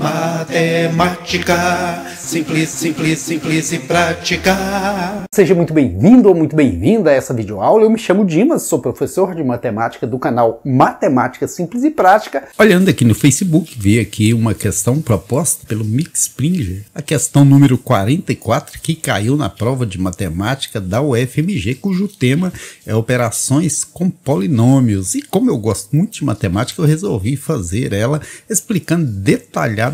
Matemática, simples, simples, simples e prática. Seja muito bem-vindo ou muito bem-vinda a essa videoaula. Eu me chamo Dimas, sou professor de matemática do canal Matemática Simples e Prática. Olhando aqui no Facebook, vi aqui uma questão proposta pelo Mick Springer, a questão número 44, que caiu na prova de matemática da UFMG, cujo tema é operações com polinômios. E como eu gosto muito de matemática, eu resolvi fazer ela explicando detalhadamente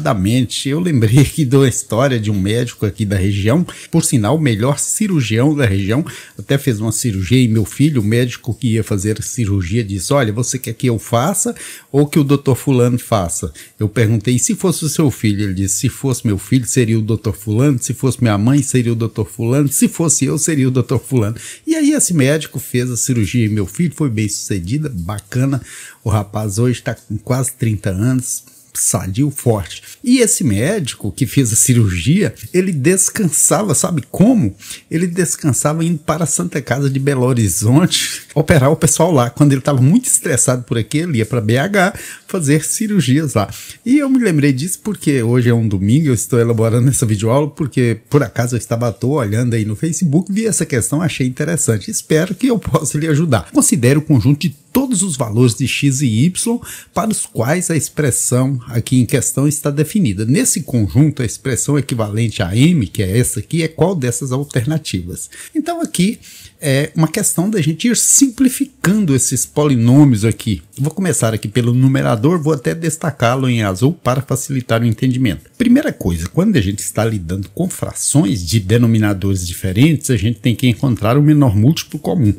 eu lembrei aqui da história de um médico aqui da região, por sinal, o melhor cirurgião da região, até fez uma cirurgia e meu filho, o médico que ia fazer a cirurgia, disse: Olha, você quer que eu faça ou que o doutor Fulano faça? Eu perguntei: se fosse o seu filho? Ele disse: Se fosse meu filho, seria o doutor Fulano, se fosse minha mãe, seria o doutor Fulano, se fosse eu, seria o doutor Fulano. E aí esse médico fez a cirurgia e meu filho foi bem sucedida, bacana. O rapaz hoje está com quase 30 anos, sadio, forte. E esse médico que fez a cirurgia, ele descansava, sabe como? Ele descansava indo para a Santa Casa de Belo Horizonte operar o pessoal lá. Quando ele estava muito estressado por aqui, ele ia para BH fazer cirurgias lá. E eu me lembrei disso porque hoje é um domingo, eu estou elaborando essa videoaula porque por acaso eu estava à toa olhando aí no Facebook, vi essa questão, achei interessante. Espero que eu possa lhe ajudar. Considere o conjunto de todos os valores de x e y para os quais a expressão aqui em questão está definida. Nesse conjunto, a expressão equivalente a m, que é essa aqui, é qual dessas alternativas. Então aqui é uma questão da gente ir simplificando esses polinômios aqui. Vou começar aqui pelo numerador, vou até destacá-lo em azul para facilitar o entendimento. Primeira coisa, quando a gente está lidando com frações de denominadores diferentes, a gente tem que encontrar o menor múltiplo comum.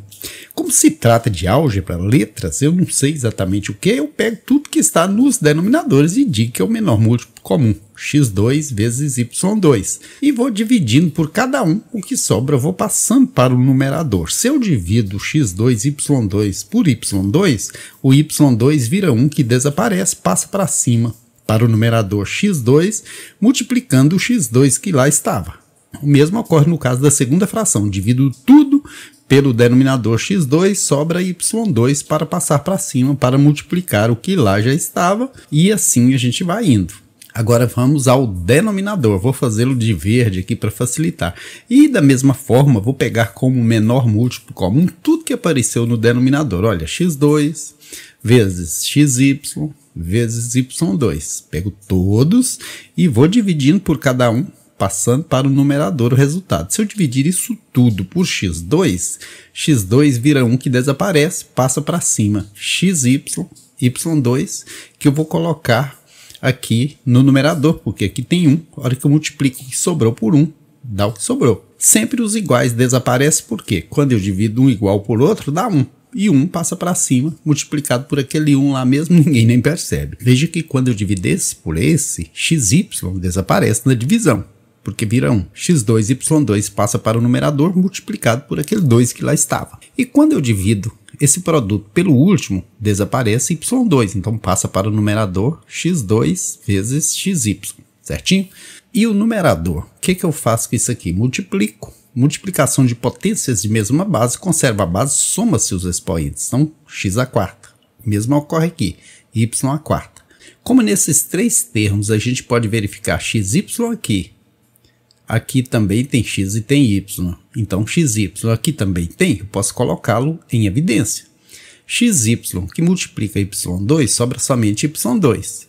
Como se trata de álgebra, letras, eu não sei exatamente o que, eu pego tudo que está nos denominadores e digo que é o menor múltiplo comum, x2 vezes y2, e vou dividindo por cada um, o que sobra vou passando para o numerador. Se eu divido x2 y2 por y2, o y2 vira 1 que desaparece, passa para cima, para o numerador x2, multiplicando o x2 que lá estava. O mesmo ocorre no caso da segunda fração. Divido tudo pelo denominador x2, sobra y2 para passar para cima, para multiplicar o que lá já estava, e assim a gente vai indo. Agora vamos ao denominador, vou fazê-lo de verde aqui para facilitar. E da mesma forma, vou pegar como menor múltiplo comum tudo que apareceu no denominador. Olha, x2 vezes xy vezes y2. Pego todos e vou dividindo por cada um passando para o numerador o resultado. Se eu dividir isso tudo por x2, x2 vira 1 que desaparece, passa para cima. xy, y2, que eu vou colocar aqui no numerador, porque aqui tem 1. A hora que eu multiplico o que sobrou por 1, dá o que sobrou. Sempre os iguais desaparecem, porque quando eu divido um igual por outro, dá 1 e 1 um passa para cima, multiplicado por aquele 1 um lá mesmo, ninguém nem percebe. Veja que quando eu divido esse por esse, xy desaparece na divisão porque virão x2y2 passa para o numerador multiplicado por aquele 2 que lá estava. E quando eu divido esse produto pelo último, desaparece y2, então passa para o numerador x2 vezes xy, certinho? E o numerador, o que, que eu faço com isso aqui? Multiplico multiplicação de potências de mesma base conserva a base, soma-se os expoentes. Então, x a quarta. Mesmo ocorre aqui, y a quarta. Como nesses três termos a gente pode verificar xy aqui aqui também tem X e tem Y. Então, XY aqui também tem, eu posso colocá-lo em evidência. XY que multiplica Y2 sobra somente Y2.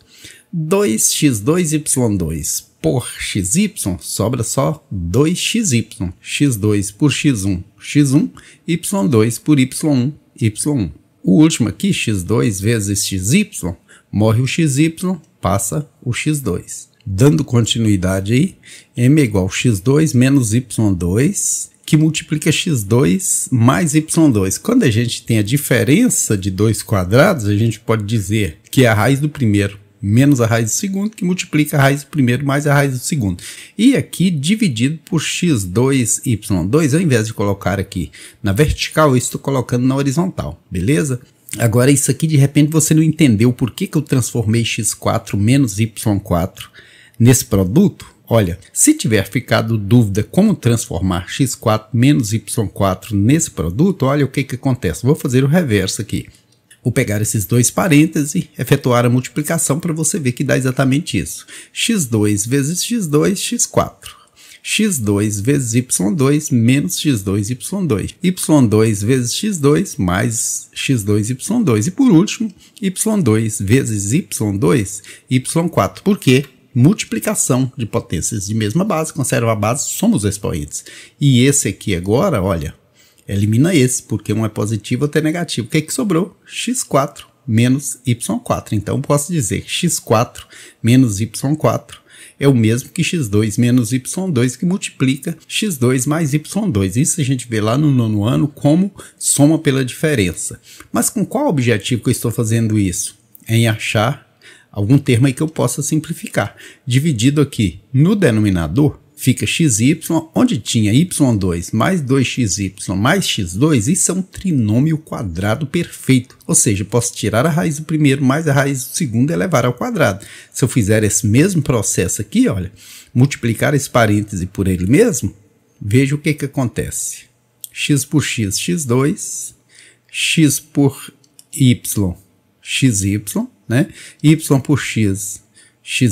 2x2y2 por xy sobra só 2xy. x2 por x1, x1, y2 por y1, y1. O último aqui, x2 vezes xy, morre o xy, passa o x2 dando continuidade aí, m é igual a x2 menos y2, que multiplica x2 mais y2. Quando a gente tem a diferença de dois quadrados, a gente pode dizer que é a raiz do primeiro menos a raiz do segundo, que multiplica a raiz do primeiro mais a raiz do segundo. E aqui, dividido por x2, y2, ao invés de colocar aqui na vertical, eu estou colocando na horizontal, beleza? Agora, isso aqui, de repente, você não entendeu por que, que eu transformei x4 menos y4 nesse produto? Olha, se tiver ficado dúvida como transformar x4 menos y4 nesse produto, olha o que, que acontece. Vou fazer o reverso aqui. Vou pegar esses dois parênteses, efetuar a multiplicação para você ver que dá exatamente isso. x2 vezes x2, x4 x2 vezes y2 menos x2y2. y2 vezes x2 mais x2y2. E por último, y2 vezes y2, y4. Por quê? multiplicação de potências de mesma base, conserva a base, somos expoentes. E esse aqui agora, olha, elimina esse, porque um é positivo, outro é negativo. O que, é que sobrou? x4 menos y4. Então, posso dizer que x4 menos y4 é o mesmo que x2 menos y2, que multiplica x2 mais y2. Isso a gente vê lá no nono ano como soma pela diferença. Mas com qual objetivo que eu estou fazendo isso? Em achar algum termo aí que eu possa simplificar. Dividido aqui no denominador, fica xy, onde tinha y2 mais 2xy mais x2, isso é um trinômio quadrado perfeito. Ou seja, posso tirar a raiz do primeiro mais a raiz do segundo e elevar ao quadrado. Se eu fizer esse mesmo processo aqui, olha, multiplicar esse parêntese por ele mesmo, veja o que, que acontece. x por x, x2, x por y, xy, né? y por x, xy,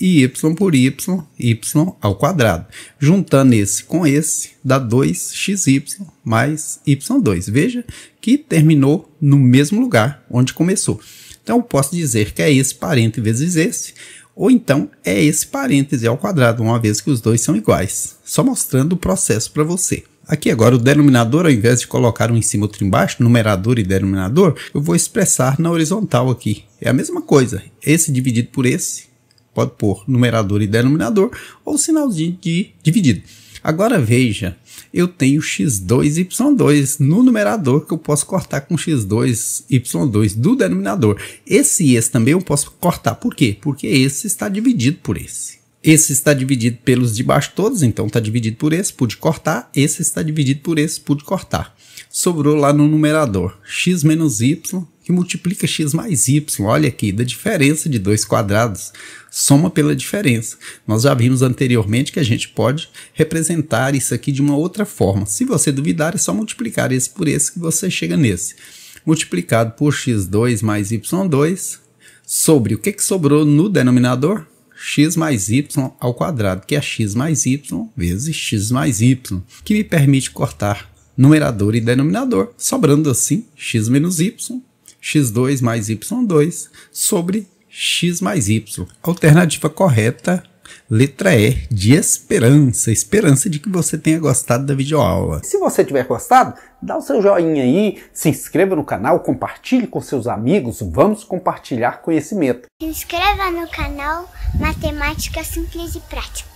e y por y, y ao quadrado. Juntando esse com esse, dá 2xy mais y2. Veja que terminou no mesmo lugar onde começou. Então, eu posso dizer que é esse parênteses vezes esse, ou então é esse parêntese ao quadrado, uma vez que os dois são iguais. Só mostrando o processo para você. Aqui agora, o denominador, ao invés de colocar um em cima e outro embaixo, numerador e denominador, eu vou expressar na horizontal aqui. É a mesma coisa. Esse dividido por esse, pode pôr numerador e denominador, ou sinalzinho de dividido. Agora veja, eu tenho x2 y2 no numerador que eu posso cortar com x2 y2 do denominador. Esse e esse também eu posso cortar. Por quê? Porque esse está dividido por esse. Esse está dividido pelos de baixo todos, então está dividido por esse, pude cortar. Esse está dividido por esse, pude cortar. Sobrou lá no numerador x menos y, que multiplica x mais y. Olha aqui, da diferença de dois quadrados, soma pela diferença. Nós já vimos anteriormente que a gente pode representar isso aqui de uma outra forma. Se você duvidar, é só multiplicar esse por esse que você chega nesse. Multiplicado por x2 mais y2, sobre o que, que sobrou no denominador? x mais y ao quadrado, que é x mais y vezes x mais y, que me permite cortar numerador e denominador, sobrando assim x menos y, x2 mais y2 sobre x mais y. Alternativa correta Letra E de esperança. Esperança de que você tenha gostado da videoaula. Se você tiver gostado, dá o seu joinha aí, se inscreva no canal, compartilhe com seus amigos, vamos compartilhar conhecimento. Se inscreva no canal Matemática Simples e Prática.